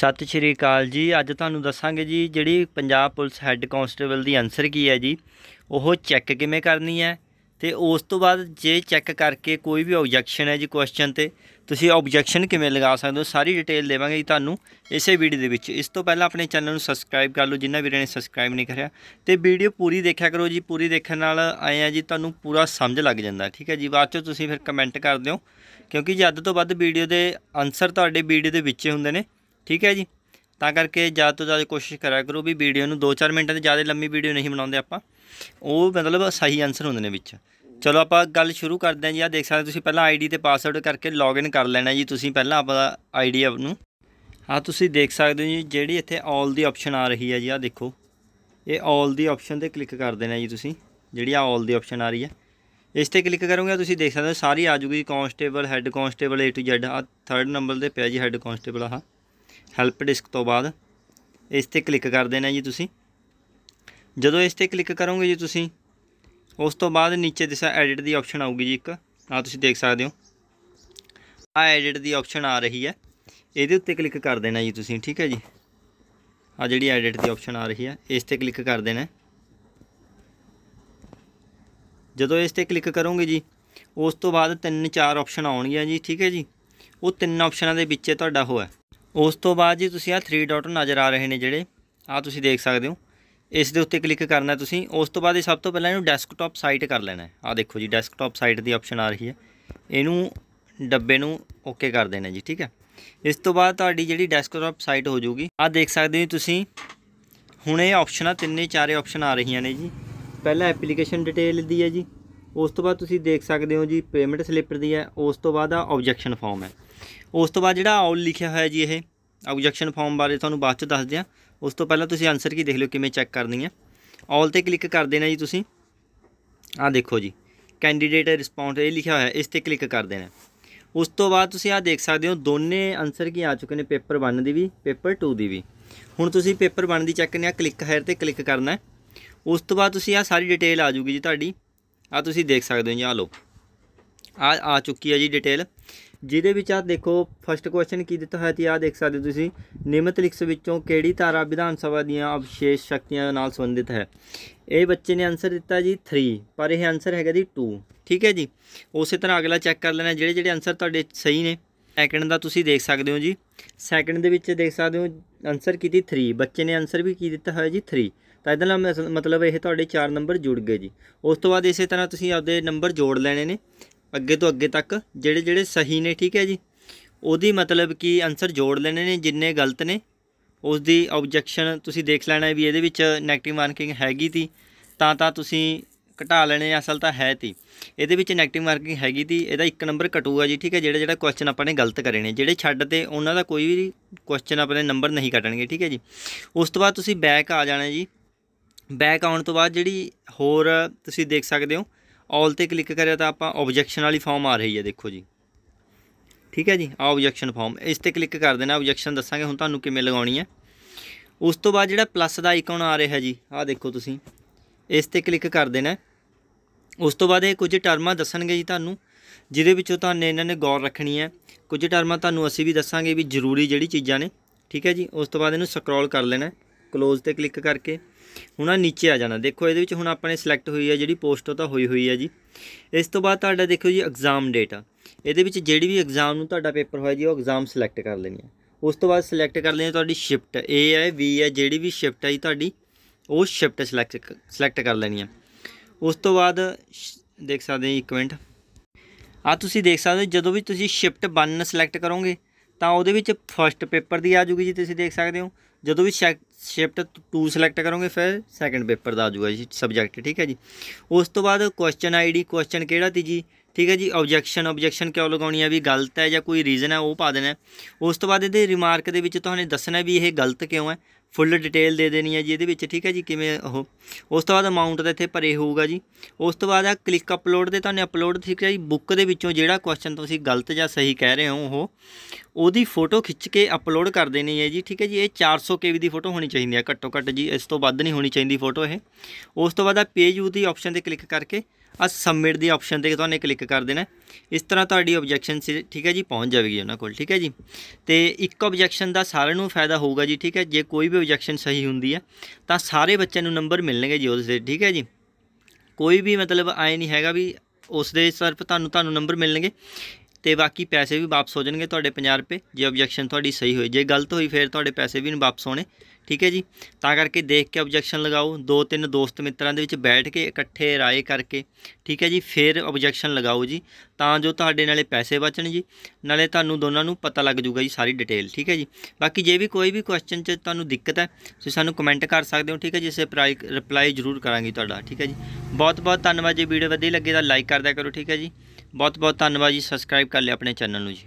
ਸਤਿ ਸ਼੍ਰੀ ਅਕਾਲ ਜੀ ਅੱਜ ਤੁਹਾਨੂੰ ਦੱਸਾਂਗੇ ਜੀ ਜਿਹੜੀ ਪੰਜਾਬ ਪੁਲਿਸ ਹੈੱਡ ਕਾਂਸਟੇਬਲ ਦੀ ਆਨਸਰ ਕੀ ਹੈ ਜੀ ਉਹ ਚੈੱਕ ਕਿਵੇਂ ਕਰਨੀ ਹੈ ਤੇ ਉਸ ਤੋਂ ਬਾਅਦ ਜੇ ਚੈੱਕ ਕਰਕੇ ਕੋਈ ਵੀ ਆਬਜੈਕਸ਼ਨ ਹੈ ਜੀ ਕੁਐਸਚਨ ਤੇ ਤੁਸੀਂ ਆਬਜੈਕਸ਼ਨ ਕਿਵੇਂ ਲਗਾ ਸਕਦੇ ਹੋ ਸਾਰੀ ਡਿਟੇਲ ਦੇਵਾਂਗੇ ਜੀ ਤੁਹਾਨੂੰ ਇਸੇ ਵੀਡੀਓ ਦੇ ਵਿੱਚ ਇਸ ਤੋਂ ਪਹਿਲਾਂ ਆਪਣੇ ਚੈਨਲ ਨੂੰ ਸਬਸਕ੍ਰਾਈਬ ਕਰ ਲਓ ਜਿਨ੍ਹਾਂ ਵੀਰਾਂ ਨੇ ਸਬਸਕ੍ਰਾਈਬ ਨਹੀਂ ਕਰਿਆ ਤੇ ਵੀਡੀਓ ਪੂਰੀ ਦੇਖਿਆ ਕਰੋ ਜੀ ਪੂਰੀ ਦੇਖਣ ਨਾਲ ਆਏ ਆ ਜੀ ਤੁਹਾਨੂੰ ਪੂਰਾ ਸਮਝ ਲੱਗ ਜਾਂਦਾ ਠੀਕ ਹੈ ਜੀ ਬਾਅਦ ਚੋਂ ਤੁਸੀਂ ਫਿਰ ਕਮੈਂਟ ਕਰਦੇ ਹੋ ਕਿਉਂਕਿ ਜੱਦ ਤੋਂ ਵੱਧ ਵੀਡੀਓ ਦੇ ਆਨਸਰ ਤੁਹਾਡੇ ਵੀਡੀਓ ਦੇ ਵਿੱਚ ਹੁੰਦੇ ਨੇ ਠੀਕ ਹੈ ਜੀ ਤਾਂ ਕਰਕੇ ਜ਼ਿਆਦਾ ਤੋਂ ਜ਼ਿਆਦਾ ਕੋਸ਼ਿਸ਼ ਕਰਿਆ ਕਰੋ ਵੀ ਵੀਡੀਓ ਨੂੰ 2-4 ਮਿੰਟਾਂ ਦੇ ਜ਼ਿਆਦਾ ਲੰਮੀ ਵੀਡੀਓ ਨਹੀਂ ਬਣਾਉਂਦੇ ਆਪਾਂ ਉਹ ਮਤਲਬ ਸਹੀ ਆਨਸਰ ਹੁੰਦੇ ਨੇ ਵਿੱਚ ਚਲੋ ਆਪਾਂ ਗੱਲ ਸ਼ੁਰੂ ਕਰਦੇ ਹਾਂ ਜੀ ਆ ਦੇਖ ਸਕਦੇ ਤੁਸੀਂ ਪਹਿਲਾਂ ਆਈਡੀ ਤੇ ਪਾਸਵਰਡ ਕਰਕੇ ਲੌਗਇਨ ਕਰ ਲੈਣਾ ਜੀ ਤੁਸੀਂ ਪਹਿਲਾਂ ਆਪਣਾ ਆਈਡੀ ਆਪ ਨੂੰ ਆ ਤੁਸੀਂ ਦੇਖ ਸਕਦੇ ਹੋ ਜੀ ਜਿਹੜੀ ਇੱਥੇ ਆਲ ਦੀ ਆਪਸ਼ਨ ਆ ਰਹੀ ਹੈ ਜੀ ਆ ਦੇਖੋ ਇਹ ਆਲ ਦੀ ਆਪਸ਼ਨ ਤੇ ਕਲਿੱਕ ਕਰ ਦੇਣਾ ਜੀ ਤੁਸੀਂ ਜਿਹੜੀ ਆ ਆਲ ਦੀ ਆਪਸ਼ਨ ਆ ਰਹੀ ਹੈ ਇਸ ਤੇ ਕਲਿੱਕ ਕਰੋਗੇ ਤੁਸੀਂ ਦੇਖ ਸਕਦੇ ਹੋ ਸਾਰੀ ਆ ਜੂਗੀ constable head constable A to Z ਆ ਥਰਡ ਨੰਬਰ ਤੇ ਪਿਆ ਜੀ ਹੈੱਡ ਕਾਂਸਟੇਬਲ ਆ ਹੈਲਪ ਡਿਸਕ ਤੋਂ ਬਾਅਦ ਇਸ ਤੇ ਕਲਿੱਕ ਕਰ ਦੇਣਾ ਜੀ ਤੁਸੀਂ ਜਦੋਂ ਇਸ ਤੇ ਕਲਿੱਕ ਕਰੋਗੇ ਜੀ ਤੁਸੀਂ ਉਸ ਤੋਂ ਬਾਅਦ ਨੀਚੇ ਦਿਸਾ ਐਡਿਟ ਦੀ ਆਪਸ਼ਨ ਆਊਗੀ ਜੀ ਇੱਕ ਆ ਤੁਸੀਂ ਦੇਖ ਸਕਦੇ ਹੋ ਆ ਐਡਿਟ ਦੀ ਆਪਸ਼ਨ ਆ ਰਹੀ ਹੈ ਇਹਦੇ ਉੱਤੇ ਕਲਿੱਕ ਕਰ ਦੇਣਾ ਜੀ ਤੁਸੀਂ ਠੀਕ ਹੈ ਜੀ ਆ ਜਿਹੜੀ ਐਡਿਟ ਦੀ ਆਪਸ਼ਨ ਆ ਰਹੀ ਹੈ ਇਸ ਤੇ ਕਲਿੱਕ ਕਰ ਦੇਣਾ ਜਦੋਂ ਇਸ ਤੇ ਕਲਿੱਕ ਕਰੋਗੇ ਜੀ ਉਸ ਤੋਂ ਬਾਅਦ ਤਿੰਨ ਚਾਰ ਆਪਸ਼ਨ ਆਉਣਗੀਆਂ ਜੀ ਠੀਕ ਹੈ ਜੀ ਉਹ ਤਿੰਨ ਆਪਸ਼ਨਾਂ ਦੇ ਵਿੱਚੇ ਤੁਹਾਡਾ ਹੋਇਆ ਉਸ ਤੋਂ ਬਾਅਦ ਜੀ ਤੁਸੀਂ ਆ 3 ਡਾਟ ਨਜ਼ਰ ਆ ਰਹੇ ਨੇ ਜਿਹੜੇ ਆ ਤੁਸੀਂ ਦੇਖ ਸਕਦੇ ਹੋ ਇਸ ਦੇ ਉੱਤੇ ਕਲਿੱਕ ਕਰਨਾ ਤੁਸੀਂ ਉਸ ਤੋਂ ਬਾਅਦ ਇਹ ਸਭ ਤੋਂ ਪਹਿਲਾਂ ਇਹਨੂੰ ਡੈਸਕਟਾਪ ਸਾਈਟ ਕਰ ਲੈਣਾ ਆ ਦੇਖੋ ਜੀ ਡੈਸਕਟਾਪ ਸਾਈਟ ਦੀ ਆਪਸ਼ਨ ਆ ਰਹੀ ਹੈ ਇਹਨੂੰ ਡੱਬੇ ਨੂੰ ਓਕੇ ਕਰ ਦੇਣਾ ਜੀ ਠੀਕ ਹੈ ਇਸ ਤੋਂ ਬਾਅਦ ਤੁਹਾਡੀ ਜਿਹੜੀ ਡੈਸਕਟਾਪ ਸਾਈਟ ਹੋ ਜਾਊਗੀ ਆ ਦੇਖ ਸਕਦੇ ਹੋ ਤੁਸੀਂ ਹੁਣ ਇਹ ਆਪਸ਼ਨਾਂ ਤਿੰਨੇ ਚਾਰੇ ਆਪਸ਼ਨ ਆ ਰਹੀਆਂ ਨੇ ਜੀ ਪਹਿਲਾਂ ਐਪਲੀਕੇਸ਼ਨ ਡਿਟੇਲ ਦੀ ਹੈ ਜੀ ਉਸ ਤੋਂ ਬਾਅਦ ਤੁਸੀਂ ਦੇਖ ਸਕਦੇ ਹੋ ਜੀ ਪੇਮੈਂਟ ਸਲਿੱਪ ਦੀ ਹੈ ਉਸ ਤੋਂ ਬਾਅਦ ਆ ਆਬਜੈਕਸ਼ਨ ਫਾਰਮ ਹੈ ਉਸ ਤੋਂ ਬਾਅਦ ਜਿਹੜਾ ਆਲ ਲਿਖਿਆ ਹੋਇਆ ਜੀ ਇਹ ਆਬਜੈਕਸ਼ਨ ਫਾਰਮ ਬਾਰੇ ਤੁਹਾਨੂੰ ਬਾਅਦ ਚ ਦੱਸਦੇ ਆ ਉਸ ਤੋਂ ਪਹਿਲਾਂ ਤੁਸੀਂ ਆਨਸਰ ਕੀ ਦੇਖ ਲਿਓ ਕਿਵੇਂ ਚੈੱਕ ਕਰਨੀ ਹੈ ਆਲ ਤੇ ਕਲਿੱਕ ਕਰ ਦੇਣਾ ਜੀ ਤੁਸੀਂ ਆ ਦੇਖੋ ਜੀ ਕੈਂਡੀਡੇਟ ਰਿਸਪੌਂਸ ਇਹ ਲਿਖਿਆ ਹੋਇਆ ਇਸ ਤੇ ਕਲਿੱਕ ਕਰ ਦੇਣਾ ਉਸ ਤੋਂ ਬਾਅਦ ਤੁਸੀਂ ਆ ਦੇਖ ਸਕਦੇ ਹੋ ਦੋਨੇ ਆਨਸਰ ਕੀ ਆ ਚੁੱਕੇ ਨੇ ਪੇਪਰ 1 ਦੀ ਵੀ ਪੇਪਰ 2 ਦੀ ਵੀ ਹੁਣ ਤੁਸੀਂ ਪੇਪਰ 1 ਦੀ ਚੈੱਕ ਕਰਨੀ ਆ ਕਲਿੱਕ ਹੇਅਰ ਤੇ ਕਲਿੱਕ ਕਰਨਾ ਉਸ ਤੋਂ ਬਾਅਦ ਤੁਸੀਂ ਆ ਸਾਰੀ ਡਿਟੇਲ ਆ ਜੂਗੀ ਜੀ ਤੁਹਾਡੀ ਆ ਤੁਸੀਂ ਦੇਖ ਸਕਦੇ ਹੋ ਜੀ ਆ ਲੋ ਆ ਆ ਚੁੱਕੀ ਹੈ ਜੀ ਡਿਟੇਲ ਜਿਹਦੇ ਵਿੱਚ ਆ ਦੇਖੋ ਫਸਟ ਕੁਐਸਚਨ ਕੀ ਦਿੱਤਾ ਹੋਇਆ ਤੇ ਆ ਦੇਖ ਸਕਦੇ ਤੁਸੀਂ ਨਿਯਮਤ ਲਿਖਸ ਵਿੱਚੋਂ ਕਿਹੜੀ ਧਾਰਾ ਵਿਧਾਨ ਸਭਾ ਦੀਆਂ ਅਵਸ਼ੇਸ਼ ਸ਼ਕਤੀਆਂ ਨਾਲ ਸੰਬੰਧਿਤ ਹੈ ਇਹ ਬੱਚੇ ਨੇ ਆਨਸਰ ਦਿੱਤਾ ਜੀ 3 ਪਰ ਇਹ ਆਨਸਰ ਹੈਗਾ ਜੀ 2 ਠੀਕ ਹੈ ਜੀ ਉਸੇ ਤਰ੍ਹਾਂ ਅਗਲਾ ਚੈੱਕ ਕਰ ਲੈਣਾ ਜਿਹੜੇ ਜਿਹੜੇ ਆਨਸਰ ਤੁਹਾਡੇ ਸਹੀ ਨੇ ਸੈਕਿੰਡ ਦਾ ਤੁਸੀਂ ਦੇਖ ਸਕਦੇ ਹੋ ਜੀ ਸੈਕਿੰਡ ਦੇ ਵਿੱਚ ਦੇਖ ਸਕਦੇ ਹੋ ਆਨਸਰ ਕੀਤੀ 3 ਬੱਚੇ ਨੇ ਆਨਸਰ ਵੀ ਕੀ ਦਿੱਤਾ ਹੋਇਆ ਜੀ 3 ਤਾਂ ਇਹਦਾ ਨਾਲ ਮਤਲਬ ਇਹ ਤੁਹਾਡੇ 4 ਨੰਬਰ ਜੁੜ ਗਏ ਜੀ ਉਸ ਤੋਂ ਬਾਅਦ ਇਸੇ ਤਰ੍ਹਾਂ ਤੁਸੀਂ ਆਪਦੇ ਨੰਬਰ ਜੋੜ ਲੈਣੇ ਨੇ ਅੱਗੇ ਤੋਂ ਅੱਗੇ ਤੱਕ ਜਿਹੜੇ ਜਿਹੜੇ ਸਹੀ ਨੇ ਠੀਕ ਹੈ ਜੀ ਉਹਦੀ ਮਤਲਬ ਕੀ ਆਨਸਰ ਜੋੜ ਲੈਣੇ ਨੇ ਜਿੰਨੇ ਗਲਤ ਨੇ ਉਸ ਦੀ ਆਬਜੈਕਸ਼ਨ ਤੁਸੀਂ ਦੇਖ ਲੈਣਾ ਵੀ ਇਹਦੇ ਵਿੱਚ ਨੈਗੇਟਿਵ ਮਾਰਕਿੰਗ ਹੈਗੀ ਸੀ ਤਾਂ ਤਾਂ ਤੁਸੀਂ ਘਟਾ ਲੈਣੇ ਅਸਲ ਤਾਂ ਹੈ ਸੀ ਇਹਦੇ ਵਿੱਚ ਨੈਗੇਟਿਵ ਮਾਰਕਿੰਗ ਹੈਗੀ ਸੀ ਇਹਦਾ ਇੱਕ ਨੰਬਰ ਘਟੂਗਾ ਜੀ ਠੀਕ ਹੈ ਜਿਹੜੇ ਜਿਹੜਾ ਕੁਐਸਚਨ ਆਪਾਂ ਨੇ ਗਲਤ ਕਰੇ ਨੇ ਜਿਹੜੇ ਛੱਡ ਤੇ ਉਹਨਾਂ ਦਾ ਕੋਈ ਵੀ ਕੁਐਸਚਨ ਆਪਣੇ ਨੰਬਰ ਨਹੀਂ ਕੱਟਣਗੇ ਠੀਕ ਹੈ ਜੀ ਉਸ ਤੋਂ ਬਾਅਦ ਤੁਸੀਂ ਬੈਕ ਆ ਜਾਣਾ ਜੀ ਬੈਕ ਆਉਣ ਤੋਂ ਬਾਅਦ ਜਿਹੜੀ ਹੋਰ ਤੁਸੀਂ ਦੇਖ ਸਕਦੇ ਹੋ ਆਲ ਤੇ ਕਲਿੱਕ ਕਰਿਆ ਤਾਂ ਆਪਾਂ ਆਬਜੈਕਸ਼ਨ ਵਾਲੀ ਫਾਰਮ ਆ ਰਹੀ ਹੈ ਦੇਖੋ ਜੀ ਠੀਕ ਹੈ ਜੀ ਆ ਆਬਜੈਕਸ਼ਨ ਫਾਰਮ ਇਸ ਤੇ ਕਲਿੱਕ ਕਰ ਦੇਣਾ ਆਬਜੈਕਸ਼ਨ ਦੱਸਾਂਗੇ ਹੁਣ ਤੁਹਾਨੂੰ ਕਿਵੇਂ ਲਗਾਉਣੀ ਹੈ ਉਸ ਤੋਂ ਬਾਅਦ ਜਿਹੜਾ ਪਲੱਸ ਦਾ ਆਈਕਨ ਆ ਰਿਹਾ ਜੀ ਆ ਦੇਖੋ ਤੁਸੀਂ ਇਸ ਤੇ ਕਲਿੱਕ ਕਰ ਦੇਣਾ ਉਸ ਤੋਂ ਬਾਅਦ ਇਹ ਕੁਝ ਟਰਮਾਂ ਦੱਸਣਗੇ ਜੀ ਤੁਹਾਨੂੰ ਜਿਹਦੇ ਵਿੱਚੋਂ ਤੁਹਾਨੂੰ ਇਹਨਾਂ ਨੇ ਗੌਰ ਰੱਖਣੀ ਹੈ ਕੁਝ ਟਰਮਾਂ ਤੁਹਾਨੂੰ ਅਸੀਂ ਵੀ ਦੱਸਾਂਗੇ ਵੀ ਜ਼ਰੂਰੀ ਜਿਹੜੀ ਚੀਜ਼ਾਂ ਨੇ ਠੀਕ ਹੈ ਜੀ ਉਸ ਤੋਂ ਬਾਅਦ ਇਹਨੂੰ ਸਕਰੋਲ ਕਰ ਲੈਣਾ ਕਲੋਜ਼ ਤੇ ਕਲਿੱਕ ਕਰਕੇ ਹੁਣ ਆ ਨੀਚੇ ਆ ਜਾਣਾ ਦੇਖੋ ਇਹਦੇ ਵਿੱਚ ਹੁਣ ਆਪਣੇ ਸਿਲੈਕਟ ਹੋਈ ਹੈ ਜਿਹੜੀ ਪੋਸਟ ਤਾਂ ਹੋਈ ਹੋਈ ਹੈ ਜੀ ਇਸ ਤੋਂ ਬਾਅਦ ਤੁਹਾਡਾ ਦੇਖੋ ਜੀ ਐਗਜ਼ਾਮ ਡੇਟਾ ਇਹਦੇ ਵਿੱਚ ਜਿਹੜੀ ਵੀ ਐਗਜ਼ਾਮ ਨੂੰ ਤੁਹਾਡਾ ਪੇਪਰ ਹੋਇਆ ਜੀ ਉਹ ਐਗਜ਼ਾਮ ਸਿਲੈਕਟ ਕਰ ਲੈਣੀ ਹੈ ਉਸ ਤੋਂ ਬਾਅਦ ਸਿਲੈਕਟ ਕਰ ਲੈਣੀ ਤੁਹਾਡੀ ਸ਼ਿਫਟ ਏ ਹੈ ਵੀ ਹੈ ਜਿਹੜੀ ਵੀ ਸ਼ਿਫਟ ਹੈ ਜੀ ਤੁਹਾਡੀ ਉਹ ਸ਼ਿਫਟ ਸਿਲੈਕਟ ਸਿਲੈਕਟ ਕਰ ਲੈਣੀ ਹੈ ਉਸ ਤੋਂ ਬਾਅਦ ਦੇਖ ਸਕਦੇ ਹੋ 1 ਮਿੰਟ ਆ ਤੁਸੀਂ ਦੇਖ ਸਕਦੇ ਹੋ ਜਦੋਂ ਵੀ ਤੁਸੀਂ ਸ਼ਿਫਟ 1 ਸਿਲੈਕਟ ਕਰੋਗੇ ਤਾਂ ਉਹਦੇ ਵਿੱਚ ਫਰਸਟ ਪੇਪਰ ਦੀ ਆ ਜੂਗੀ ਜੀ ਤੁਸੀਂ ਦੇਖ ਸਕਦੇ ਹੋ ਜਦੋਂ ਵੀ ਸ਼ਿਫਟ 2 ਸਿਲੈਕਟ ਕਰੋਗੇ ਫਿਰ ਸੈਕੰਡ ਪੇਪਰ ਦਾ ਆ ਜੂਗਾ ਜੀ ਸਬਜੈਕਟ ਠੀਕ ਹੈ ਜੀ ਉਸ ਤੋਂ ਬਾਅਦ ਕੁਐਸਚਨ ਆਈਡੀ ਕੁਐਸਚਨ ਕਿਹੜਾ ਤੀ ਜੀ ਠੀਕ ਹੈ ਜੀ ਆਬਜੈਕਸ਼ਨ ਆਬਜੈਕਸ਼ਨ ਕਿਉਂ ਲਗਾਉਣੀ ਹੈ ਵੀ ਗਲਤ ਹੈ ਜਾਂ ਕੋਈ ਰੀਜ਼ਨ ਹੈ ਉਹ ਪਾ ਦੇਣਾ ਉਸ ਤੋਂ ਬਾਅਦ ਇਹਦੇ ਰਿਮਾਰਕ ਦੇ ਵਿੱਚ ਤੁਹਾਨੂੰ ਦੱਸਣਾ ਵੀ ਇਹ ਗਲਤ ਕਿਉਂ ਹੈ ਫੁੱਲ ਡਿਟੇਲ ਦੇ ਦੇਣੀ ਹੈ ਜੀ ਇਹਦੇ ਵਿੱਚ ਠੀਕ ਹੈ ਜੀ ਕਿਵੇਂ ਉਹ ਉਸ ਤੋਂ ਬਾਅਦ ਅਮਾਉਂਟ ਦਾ ਇੱਥੇ ਭਰੇ ਹੋਊਗਾ ਜੀ ਉਸ ਤੋਂ ਬਾਅਦ ਆ ਕਲਿੱਕ ਅਪਲੋਡ ਦੇ ਤੁਹਾਨੂੰ ਅਪਲੋਡ ਠੀਕ ਹੈ ਜੀ ਬੁੱਕ ਦੇ ਵਿੱਚੋਂ ਜਿਹੜਾ ਕੁਐਸਚਨ ਤੁਸੀਂ ਗਲਤ ਜਾਂ ਸਹੀ ਕਹਿ ਰਹੇ ਹੋ ਉਹ ਉਹਦੀ ਫੋਟੋ ਖਿੱਚ ਕੇ ਅਪਲੋਡ ਕਰ ਦੇਣੀ ਹੈ ਜੀ ਠੀਕ ਹੈ ਜੀ ਇਹ 400 KB ਦੀ ਫੋਟੋ ਹੋਣੀ ਚਾਹੀਦੀ ਹੈ ਘੱਟੋ ਘੱਟ ਜੀ ਇਸ ਤੋਂ ਵੱਧ ਨਹੀਂ ਹੋਣੀ ਚਾਹੀਦੀ ਫੋਟੋ ਇਹ ਉਸ ਤੋਂ ਬਾਅਦ ਆ ਪੇਜ ਯੂ ਦੀ ਆਪਸ਼ਨ ਤੇ ਕਲਿੱਕ ਕਰਕੇ ਆ ਸਬਮਿਟ ਦੀ ਆਪਸ਼ਨ ਤੇ ਤੁਹਾਨੂੰ ਕਲਿੱਕ ਕਰ ਦੇਣਾ ਇਸ ਤਰ੍ਹਾਂ ਤੁਹਾਡੀ ਆਬਜੈਕਸ਼ਨ ਠੀਕ ਹੈ ਜੀ ਪਹੁੰਚ ਜਾਵੇਗੀ ਉਹਨਾਂ ਕੋਲ ਠੀਕ ਹੈ ਜੀ ਤੇ ਇੱਕ ਆਬਜੈਕਸ਼ਨ ਦਾ ਸਾਰਿਆਂ ਨੂੰ ਫਾਇਦਾ ਹੋਊਗਾ ਜੀ ਠੀਕ ਹੈ ਜੇ ਕੋਈ ਵੀ ਆਬਜੈਕਸ਼ਨ ਸਹੀ ਹੁੰਦੀ ਹੈ ਤਾਂ ਸਾਰੇ ਬੱਚਿਆਂ ਨੂੰ ਨੰਬਰ ਮਿਲਣਗੇ ਜੀ ਦੇ ਠੀਕ ਹੈ ਜੀ ਕੋਈ ਵੀ ਮਤਲਬ ਆਏ ਨਹੀਂ ਹੈਗਾ ਵੀ ਉਸ ਦੇ ਸਿਰਫ ਤੁਹਾਨੂੰ ਤੁਹਾਨੂੰ ਨੰਬਰ ਮਿਲਣਗੇ ਤੇ ਬਾਕੀ ਪੈਸੇ ਵੀ ਵਾਪਸ ਹੋ ਜਾਣਗੇ ਤੁਹਾਡੇ 50 ਰੁਪਏ ਜੇ ਆਬਜੈਕਸ਼ਨ ਤੁਹਾਡੀ ਸਹੀ ਹੋਈ ਜੇ ਗਲਤ ਹੋਈ ਫਿਰ ਤੁਹਾਡੇ ਪੈਸੇ ਵੀ ਨਹੀਂ ਵਾਪਸ ਹੋਣੇ ਠੀਕ ਹੈ ਜੀ ਤਾਂ ਕਰਕੇ ਦੇਖ ਕੇ ਆਬਜੈਕਸ਼ਨ ਲਗਾਓ ਦੋ ਤਿੰਨ ਦੋਸਤ ਮਿੱਤਰਾਂ ਦੇ ਵਿੱਚ ਬੈਠ ਕੇ ਇਕੱਠੇ ਰਾਏ ਕਰਕੇ ਠੀਕ ਹੈ ਜੀ ਫਿਰ ਆਬਜੈਕਸ਼ਨ ਲਗਾਓ ਜੀ ਤਾਂ ਜੋ ਤੁਹਾਡੇ ਨਾਲੇ ਪੈਸੇ ਬਚਣ ਜੀ ਨਾਲੇ ਤੁਹਾਨੂੰ ਦੋਨਾਂ ਨੂੰ ਪਤਾ ਲੱਗ ਜੂਗਾ ਜੀ ਸਾਰੀ ਡਿਟੇਲ ਠੀਕ ਹੈ ਜੀ ਬਾਕੀ ਜੇ ਵੀ ਕੋਈ ਵੀ ਕੁਐਸਚਨ 'ਚ ਤੁਹਾਨੂੰ ਦਿੱਕਤ ਹੈ ਤੁਸੀਂ ਸਾਨੂੰ ਕਮੈਂਟ ਕਰ ਸਕਦੇ ਹੋ ਠੀਕ ਹੈ ਜੀ ਇਸੇ ਰਿਪਲਾਈ ਜ਼ਰੂਰ ਕਰਾਂਗੇ ਤੁਹਾਡਾ ਠੀਕ ਹੈ ਜੀ ਬਹੁਤ ਬਹੁਤ ਧੰਨਵਾਦ ਜੇ ਵੀਡੀਓ ਵਧੀਆ ਲੱਗੇ ਤਾਂ ਲਾਈਕ ਦਿਆ ਕਰੋ ਠੀਕ ਹੈ ਜੀ ਬਹੁਤ ਬਹੁਤ ਧੰਨਵਾਦ ਜੀ ਸਬਸਕ੍ਰਾਈਬ ਕਰ ਲਿਆ ਆਪਣੇ ਚੈਨਲ ਨੂੰ ਜੀ